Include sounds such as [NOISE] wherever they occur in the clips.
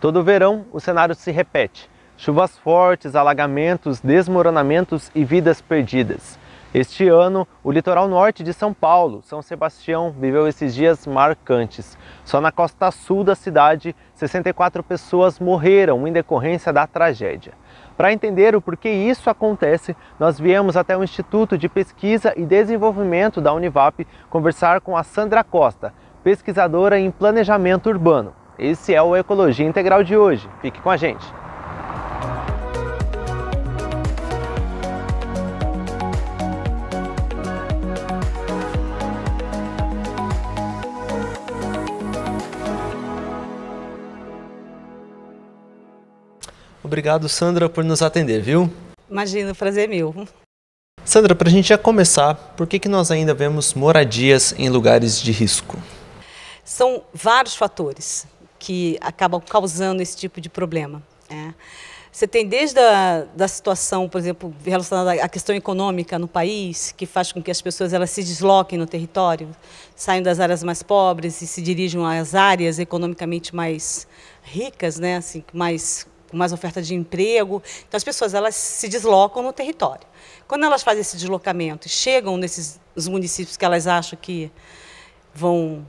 Todo verão, o cenário se repete: chuvas fortes, alagamentos, desmoronamentos e vidas perdidas. Este ano, o litoral norte de São Paulo, São Sebastião, viveu esses dias marcantes. Só na costa sul da cidade, 64 pessoas morreram em decorrência da tragédia. Para entender o porquê isso acontece, nós viemos até o Instituto de Pesquisa e Desenvolvimento da Univap conversar com a Sandra Costa, pesquisadora em planejamento urbano. Esse é o Ecologia Integral de hoje. Fique com a gente. Obrigado, Sandra, por nos atender, viu? Imagino, prazer é meu. Sandra, para a gente já começar, por que, que nós ainda vemos moradias em lugares de risco? São vários fatores que acabam causando esse tipo de problema. É. Você tem desde a da situação, por exemplo, relacionada à questão econômica no país, que faz com que as pessoas elas se desloquem no território, saiam das áreas mais pobres e se dirijam às áreas economicamente mais ricas, né, assim, mais com mais oferta de emprego. Então as pessoas elas se deslocam no território. Quando elas fazem esse deslocamento, chegam nesses municípios que elas acham que vão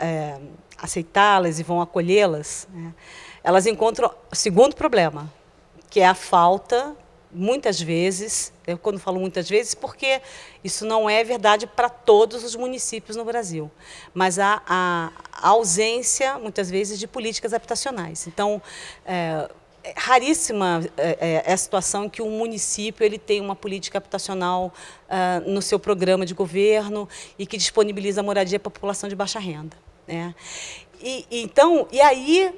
é, aceitá-las e vão acolhê-las, né, elas encontram o segundo problema, que é a falta, muitas vezes, eu quando falo muitas vezes, porque isso não é verdade para todos os municípios no Brasil, mas a, a, a ausência, muitas vezes, de políticas habitacionais. Então, é, é raríssima é, é, é a situação que um município ele tem uma política habitacional uh, no seu programa de governo e que disponibiliza moradia para a população de baixa renda. Né? E, então, e aí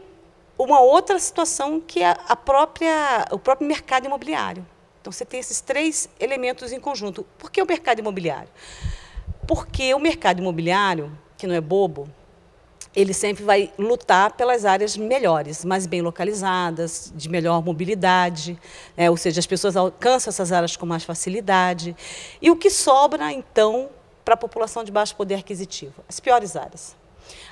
uma outra situação que é a própria, o próprio mercado imobiliário. Então você tem esses três elementos em conjunto. Por que o mercado imobiliário? Porque o mercado imobiliário, que não é bobo, ele sempre vai lutar pelas áreas melhores, mais bem localizadas, de melhor mobilidade, né? ou seja, as pessoas alcançam essas áreas com mais facilidade. E o que sobra, então, para a população de baixo poder aquisitivo? As piores áreas.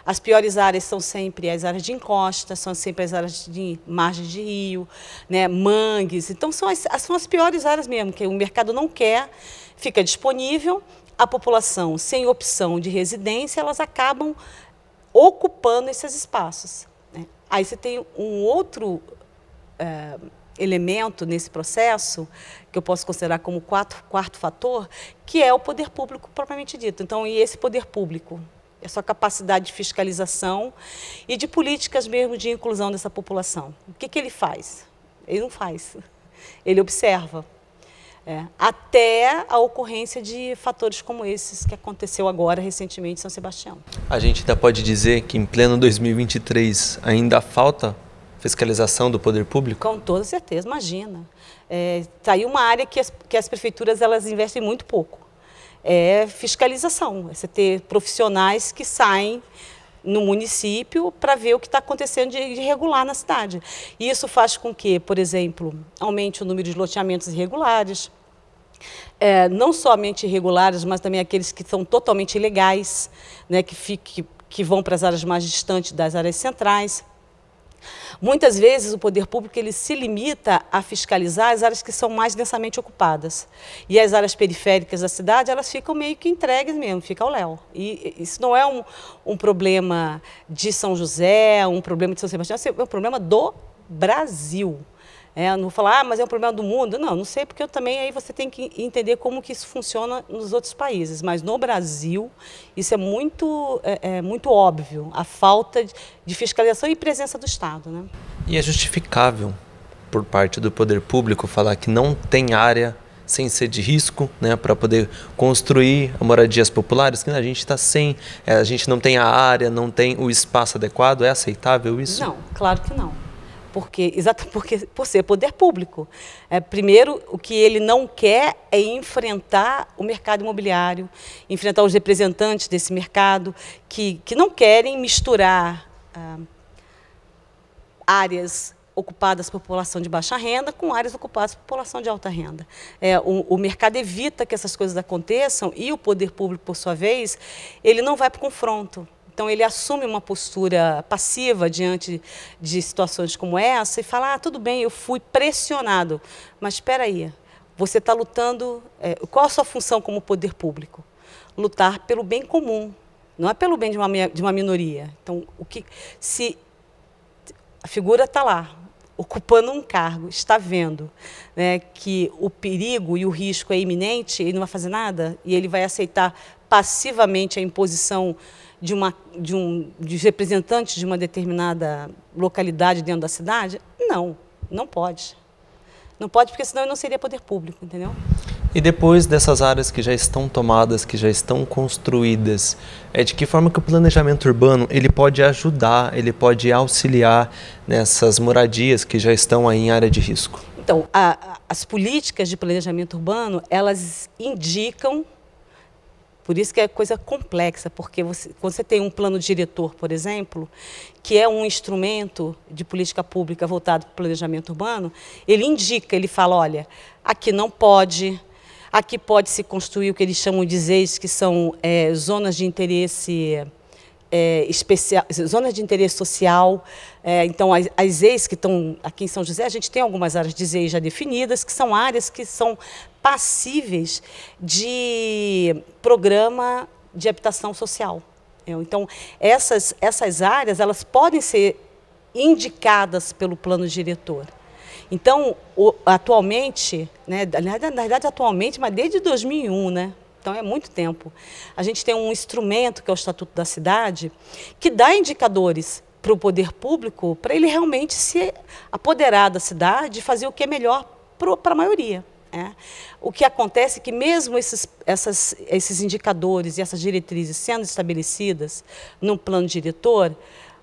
As piores áreas são sempre as áreas de encosta, são sempre as áreas de margem de rio, né, mangues. Então, são as, são as piores áreas mesmo, que o mercado não quer, fica disponível. A população sem opção de residência, elas acabam ocupando esses espaços. Né? Aí você tem um outro é, elemento nesse processo, que eu posso considerar como quatro, quarto fator, que é o poder público propriamente dito. Então, e esse poder público? a sua capacidade de fiscalização e de políticas mesmo de inclusão dessa população. O que, que ele faz? Ele não faz, ele observa. É, até a ocorrência de fatores como esses que aconteceu agora recentemente em São Sebastião. A gente ainda pode dizer que em pleno 2023 ainda falta fiscalização do poder público? Com toda certeza, imagina. É, tá aí uma área que as, que as prefeituras elas investem muito pouco é fiscalização, é você ter profissionais que saem no município para ver o que está acontecendo de irregular na cidade. E isso faz com que, por exemplo, aumente o número de loteamentos irregulares, é, não somente irregulares, mas também aqueles que são totalmente ilegais, né, que, fique, que vão para as áreas mais distantes das áreas centrais. Muitas vezes o poder público ele se limita a fiscalizar as áreas que são mais densamente ocupadas. E as áreas periféricas da cidade, elas ficam meio que entregues mesmo, fica ao léu. E isso não é um, um problema de São José, um problema de São Sebastião, assim, é um problema do Brasil. É, não vou falar, ah, mas é um problema do mundo. Não, não sei, porque eu também aí você tem que entender como que isso funciona nos outros países. Mas no Brasil, isso é muito, é, é muito óbvio, a falta de fiscalização e presença do Estado. Né? E é justificável, por parte do poder público, falar que não tem área sem ser de risco, né, para poder construir moradias populares, que a gente está sem, é, a gente não tem a área, não tem o espaço adequado, é aceitável isso? Não, claro que não porque exatamente porque por ser poder público. É, primeiro, o que ele não quer é enfrentar o mercado imobiliário, enfrentar os representantes desse mercado que, que não querem misturar ah, áreas ocupadas por população de baixa renda com áreas ocupadas por população de alta renda. É, o, o, mercado evita que essas coisas aconteçam e o poder público, por sua vez, ele não vai para o confronto. Então ele assume uma postura passiva diante de situações como essa e fala: ah, tudo bem, eu fui pressionado, mas espera aí, você está lutando. É, qual a sua função como poder público? Lutar pelo bem comum, não é pelo bem de uma, de uma minoria. Então, o que se a figura está lá, ocupando um cargo, está vendo né, que o perigo e o risco é iminente, ele não vai fazer nada e ele vai aceitar passivamente a imposição de, uma, de, um, de representantes de uma determinada localidade dentro da cidade? Não, não pode. Não pode, porque senão não seria poder público, entendeu? E depois dessas áreas que já estão tomadas, que já estão construídas, é de que forma que o planejamento urbano ele pode ajudar, ele pode auxiliar nessas moradias que já estão aí em área de risco? Então, a, as políticas de planejamento urbano, elas indicam por isso que é coisa complexa, porque você, quando você tem um plano diretor, por exemplo, que é um instrumento de política pública voltado para o planejamento urbano, ele indica, ele fala, olha, aqui não pode, aqui pode se construir o que eles chamam de ZEIS, que são é, zonas de interesse é, especial, zonas de interesse social. É, então, as, as que estão aqui em São José, a gente tem algumas áreas de EIs já definidas, que são áreas que são passíveis de programa de habitação social. Então, essas, essas áreas elas podem ser indicadas pelo plano diretor. Então, atualmente, né, na verdade, atualmente, mas desde 2001, né, então é muito tempo. A gente tem um instrumento que é o Estatuto da Cidade, que dá indicadores para o poder público para ele realmente se apoderar da cidade e fazer o que é melhor para a maioria. É. O que acontece é que mesmo esses, essas, esses indicadores e essas diretrizes sendo estabelecidas num plano diretor,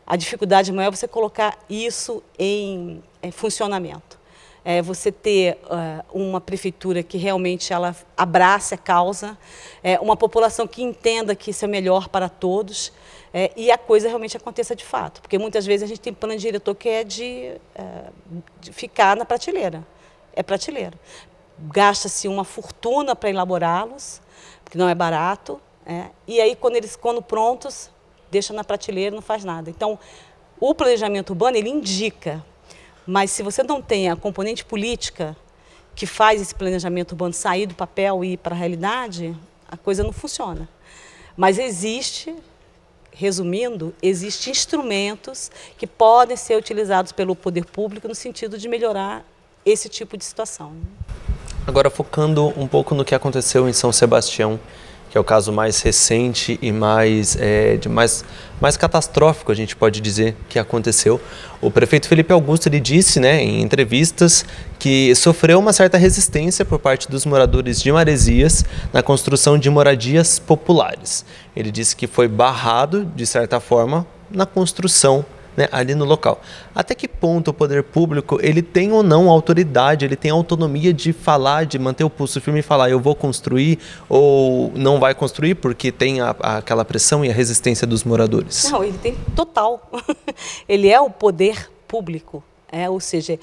a dificuldade maior é você colocar isso em, em é, funcionamento. É você ter uh, uma prefeitura que realmente ela abrace a causa, é, uma população que entenda que isso é melhor para todos é, e a coisa realmente aconteça de fato. Porque muitas vezes a gente tem plano diretor que é de, uh, de ficar na prateleira é prateleira gasta-se uma fortuna para elaborá-los, porque não é barato. É? E aí, quando eles quando prontos, deixa na prateleira, não faz nada. Então, o planejamento urbano ele indica, mas se você não tem a componente política que faz esse planejamento urbano sair do papel e ir para a realidade, a coisa não funciona. Mas existe, resumindo, existem instrumentos que podem ser utilizados pelo poder público no sentido de melhorar esse tipo de situação. Agora, focando um pouco no que aconteceu em São Sebastião, que é o caso mais recente e mais, é, de mais, mais catastrófico, a gente pode dizer, que aconteceu. O prefeito Felipe Augusto ele disse né, em entrevistas que sofreu uma certa resistência por parte dos moradores de Maresias na construção de moradias populares. Ele disse que foi barrado, de certa forma, na construção né, ali no local. Até que ponto o poder público ele tem ou não autoridade, ele tem autonomia de falar, de manter o pulso firme e falar eu vou construir ou não vai construir porque tem a, a, aquela pressão e a resistência dos moradores? Não, ele tem total. [LAUGHS] ele é o poder público. É, ou seja,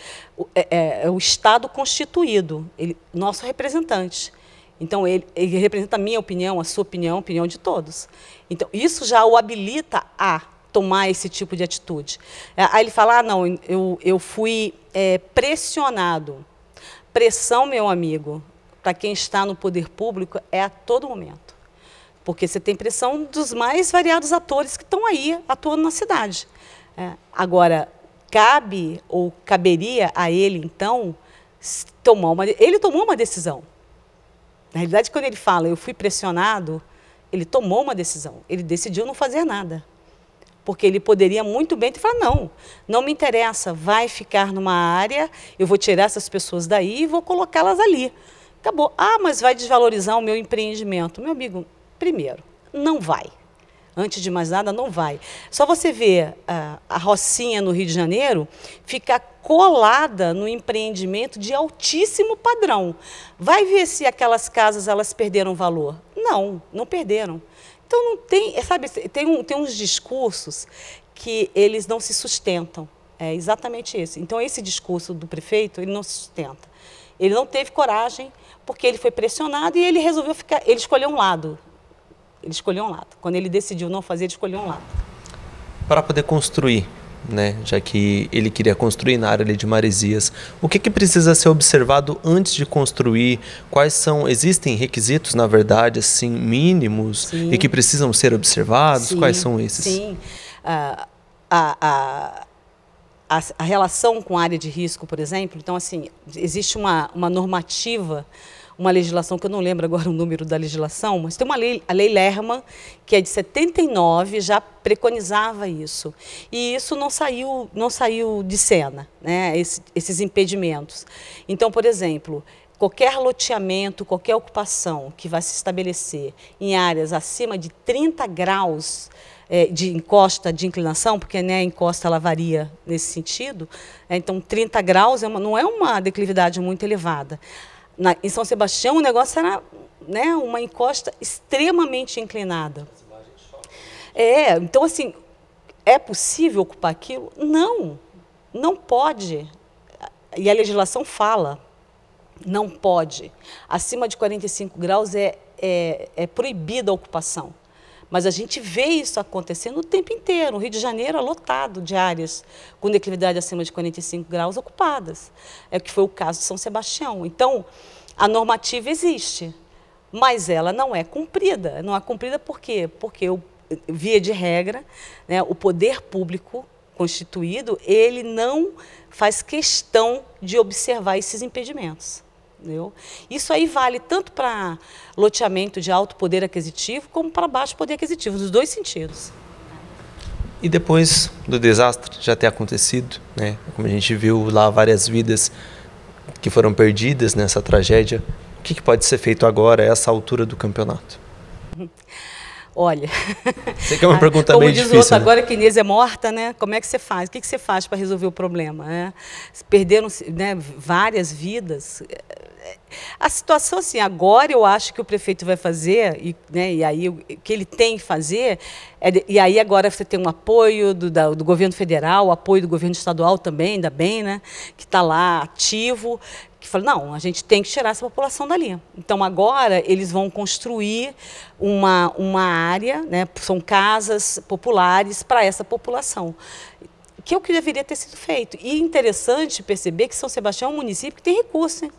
é, é, é o Estado constituído, ele, nosso representante. Então, ele, ele, representa a minha opinião, a sua opinião, a opinião de todos. Então, isso já o habilita a tomar esse tipo de atitude. É, aí ele fala: ah, não, eu, eu fui é, pressionado. Pressão, meu amigo, para quem está no poder público, é a todo momento. Porque você tem pressão dos mais variados atores que estão aí atuando na cidade. É, agora, cabe ou caberia a ele, então, tomar uma. Ele tomou uma decisão. Na realidade, quando ele fala, eu fui pressionado, ele tomou uma decisão. Ele decidiu não fazer nada. Porque ele poderia muito bem te falar: não, não me interessa, vai ficar numa área, eu vou tirar essas pessoas daí e vou colocá-las ali. Acabou. Ah, mas vai desvalorizar o meu empreendimento. Meu amigo, primeiro, não vai. Antes de mais nada, não vai. Só você ver a, ah, a Rocinha no Rio de Janeiro ficar colada no empreendimento de altíssimo padrão. Vai ver se aquelas casas elas perderam valor. Não, não perderam. Então não tem, é, sabe, tem, um, tem uns discursos que eles não se sustentam. É exatamente isso. Então esse discurso do prefeito, ele não se sustenta. Ele não teve coragem porque ele foi pressionado e ele resolveu ficar, ele escolheu um lado. Ele escolheu um lado. Quando ele decidiu não fazer, ele escolheu um lado. Para poder construir né? Já que ele queria construir na área de Maresias. O que, que precisa ser observado antes de construir? Quais são existem requisitos, na verdade, assim mínimos Sim. e que precisam ser observados? Sim. Quais são esses? Sim, uh, a, a a, a relação com a área de risco, por exemplo. Então, assim, existe uma, uma normativa uma legislação que eu não lembro agora o número da legislação, mas tem uma lei, a Lei Lerma, que é de 79, já preconizava isso. E isso não saiu, não saiu de cena, né? Esse, esses impedimentos. Então, por exemplo, qualquer loteamento, qualquer ocupação que vai se estabelecer em áreas acima de 30 graus é, de encosta, de inclinação, porque né, a encosta ela varia nesse sentido, é, então 30 graus é uma, não é uma declividade muito elevada na, em São Sebastião o negócio era né, uma encosta extremamente inclinada. É, então assim, é possível ocupar aquilo? Não, não pode. E a legislação fala, não pode. Acima de 45 graus é, é, é proibida a ocupação. Mas a gente vê isso acontecendo o tempo inteiro. O Rio de Janeiro é lotado de áreas com declividade acima de 45 graus ocupadas. É o que foi o caso de São Sebastião. Então, a normativa existe, mas ela não é cumprida. Não é cumprida por quê? Porque, via de regra, né, o poder público constituído, ele não faz questão de observar esses impedimentos. Entendeu? Isso aí vale tanto para loteamento de alto poder aquisitivo como para baixo poder aquisitivo, nos dois sentidos. E depois do desastre já ter acontecido, né? como a gente viu lá várias vidas que foram perdidas nessa tragédia, o que, que pode ser feito agora, a essa altura do campeonato? Olha. Você quer é uma pergunta como diz difícil. Outro, né? Agora que Inês é morta, né? Como é que você faz? O que, que você faz para resolver o problema? Né? Perderam né, várias vidas. É, é, a situação, assim, agora eu acho que o prefeito vai fazer, e, né, e aí o que ele tem que fazer, é, e aí agora você tem um apoio do, da, do governo federal, apoio do governo estadual também, ainda bem, né, que está lá ativo, que falou, não, a gente tem que tirar essa população dali. Então, agora, eles vão construir uma, uma área, né, são casas populares para essa população que é o que deveria ter sido feito. E é interessante perceber que São Sebastião é um município que tem recurso, hein?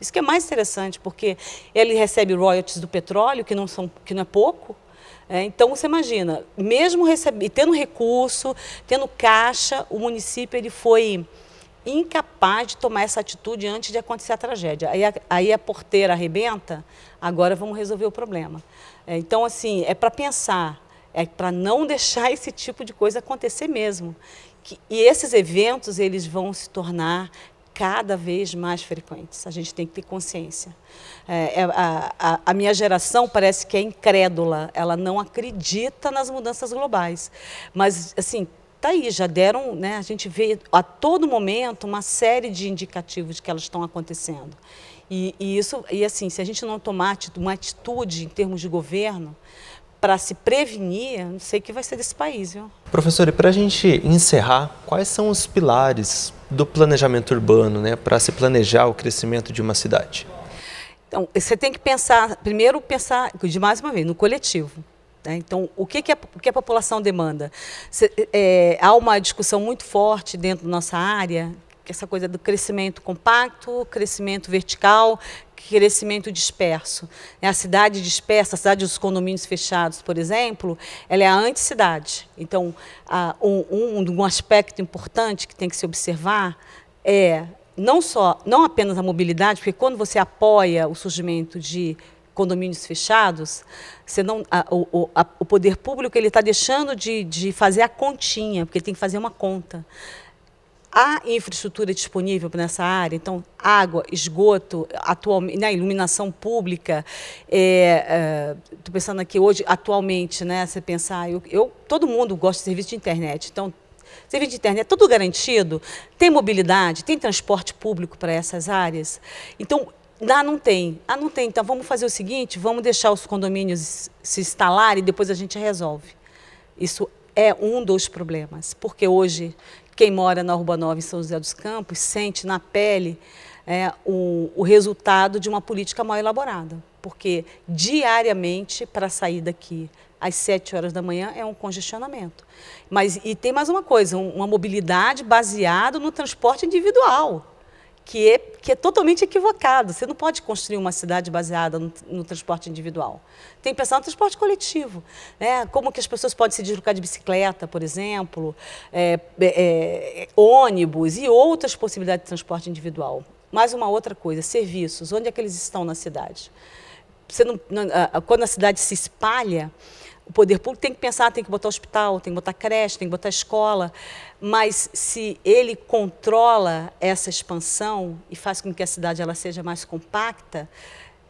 Isso que é mais interessante, porque ele recebe royalties do petróleo, que não, são, que não é pouco. É, então, você imagina, mesmo recebe, tendo recurso, tendo caixa, o município ele foi incapaz de tomar essa atitude antes de acontecer a tragédia. Aí a, aí a porteira arrebenta, agora vamos resolver o problema. É, então, assim, é para pensar, é para não [LAUGHS] deixar esse tipo de coisa acontecer mesmo. Que, e esses eventos, eles vão se tornar cada vez mais frequentes. A gente tem que ter consciência. É, é, a, a, a, minha geração parece que é incrédula, ela não acredita nas mudanças globais. Mas, assim, tá aí, já deram, né? A gente vê a todo momento uma série de indicativos de que elas estão acontecendo. E, e isso, e assim, se a gente não tomar uma atitude em termos de governo, para se prevenir, não sei o que vai ser desse país. Viu? Professora, e para a gente encerrar, quais são os pilares do planejamento urbano, né, para se planejar o crescimento de uma cidade? Então, você tem que pensar, primeiro pensar, de mais uma vez, no coletivo. Né? Então, o que, que, a, o que a população demanda? Se, é, há uma discussão muito forte dentro da nossa área, que é essa coisa do crescimento compacto, crescimento vertical, crescimento disperso. É a cidade dispersa, a cidade dos condomínios fechados, por exemplo, ela é a anticidade. Então, um aspecto importante que tem que se observar é não só, não apenas a mobilidade, porque quando você apoia o surgimento de condomínios fechados, você não, a, o, a, o poder público ele está deixando de, de fazer a continha, porque ele tem que fazer uma conta. Há infraestrutura disponível nessa área, então água, esgoto, atualmente, né, iluminação pública. Estou é, é, pensando aqui hoje, atualmente, né? Você pensar, eu, eu, todo mundo gosta de serviço de internet, então serviço de internet, é tudo garantido, tem mobilidade, tem transporte público para essas áreas. Então ah, não tem. Ah, não tem. Então vamos fazer o seguinte: vamos deixar os condomínios se instalar e depois a gente resolve. Isso é um dos problemas, porque hoje quem mora na Rua Nova, em São José dos Campos, sente na pele é, o, o resultado de uma política mal elaborada. Porque diariamente, para sair daqui às 7 horas da manhã é um congestionamento. Mas e tem mais uma coisa, uma mobilidade baseada no transporte individual que é, que é totalmente equivocado. Você não pode construir uma cidade baseada no, no, transporte individual. Tem que pensar no transporte coletivo. Né? Como que as pessoas podem se deslocar de bicicleta, por exemplo, é, é, é ônibus e outras possibilidades de transporte individual. Mais uma outra coisa, serviços. Onde é que eles estão na cidade? Não, quando a cidade se espalha, o poder público tem que pensar, tem que botar hospital, tem que botar creche, tem que botar escola, mas se ele controla essa expansão e faz com que a cidade ela seja mais compacta,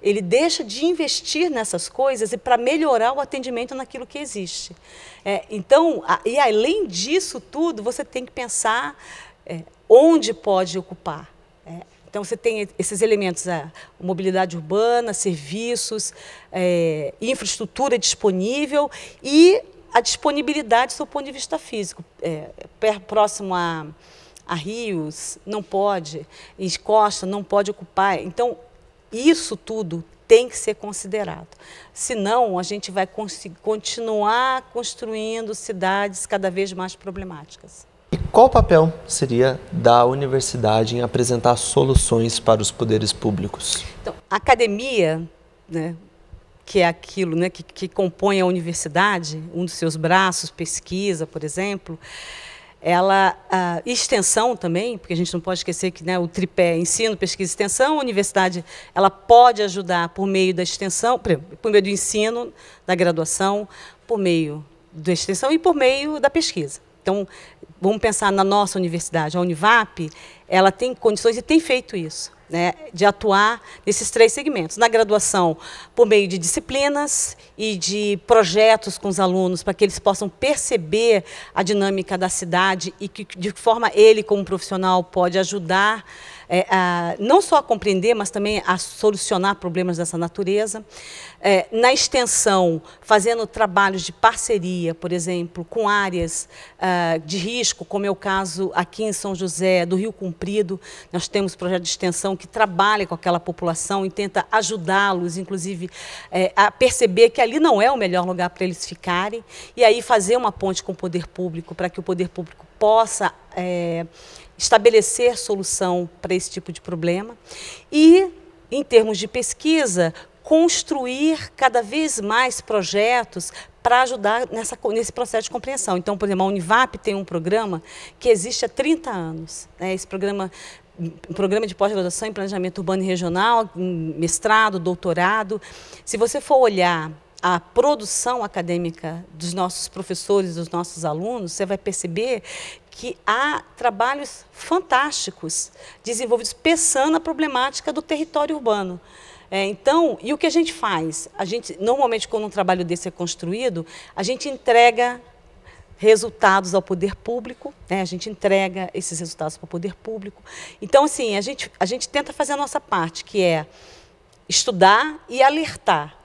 ele deixa de investir nessas coisas e para melhorar o atendimento naquilo que existe. É, então, a, e além disso tudo, você tem que pensar é, onde pode ocupar. Então, você tem esses elementos, a mobilidade urbana, serviços, é, infraestrutura disponível e a disponibilidade do ponto de vista físico. É, próximo a, a rios, não pode, em costa, não pode ocupar. Então, isso tudo tem que ser considerado. Senão, a gente vai continuar construindo cidades cada vez mais problemáticas. E qual o papel seria da universidade em apresentar soluções para os poderes públicos? Então, a academia, né, que é aquilo né, que, que compõe a universidade, um dos seus braços, pesquisa, por exemplo, ela a extensão também, porque a gente não pode esquecer que né, o tripé ensino, pesquisa e extensão, a universidade ela pode ajudar por meio da extensão, por meio do ensino, da graduação, por meio da extensão e por meio da pesquisa. Então, vamos pensar na nossa universidade, a Univap, ela tem condições e tem feito isso. Né, de atuar nesses três segmentos. Na graduação, por meio de disciplinas e de projetos com os alunos, para que eles possam perceber a dinâmica da cidade e que, de que forma ele, como profissional, pode ajudar é, a, não só a compreender, mas também a solucionar problemas dessa natureza. É, na extensão, fazendo trabalhos de parceria, por exemplo, com áreas uh, de risco, como é o caso aqui em São José, do Rio Comprido. Nós temos projeto de extensão que trabalha com aquela população e tenta ajudá-los, inclusive, é, a perceber que ali não é o melhor lugar para eles ficarem. E aí fazer uma ponte com o poder público, para que o poder público possa. É, estabelecer solução para esse tipo de problema e, em termos de pesquisa, construir cada vez mais projetos para ajudar nessa, nesse processo de compreensão. Então, por exemplo, a Univap tem um programa que existe há 30 anos. Né? Esse programa um programa de pós-graduação em planejamento urbano e regional, mestrado, doutorado. Se você for olhar a produção acadêmica dos nossos professores, dos nossos alunos, você vai perceber que há trabalhos fantásticos desenvolvidos pensando a problemática do território urbano. É, então, e o que a gente faz? A gente normalmente quando um trabalho desse é construído, a gente entrega resultados ao poder público, né? a gente entrega esses resultados para o poder público. Então, assim, a gente, a gente tenta fazer a nossa parte, que é estudar e alertar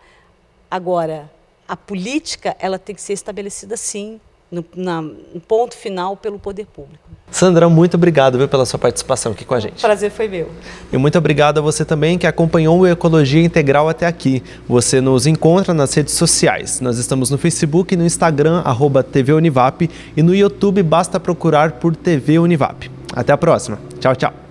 Agora, a política ela tem que ser estabelecida sim no, na, no, ponto final pelo poder público. Sandra, muito obrigado viu, pela sua participação aqui com a gente. O prazer foi meu. E muito obrigado a você também que acompanhou o Ecologia Integral até aqui. Você nos encontra nas redes sociais. Nós estamos no Facebook, no Instagram, arroba TV Univap, e no YouTube basta procurar por TV Univap. Até a próxima. Tchau, tchau.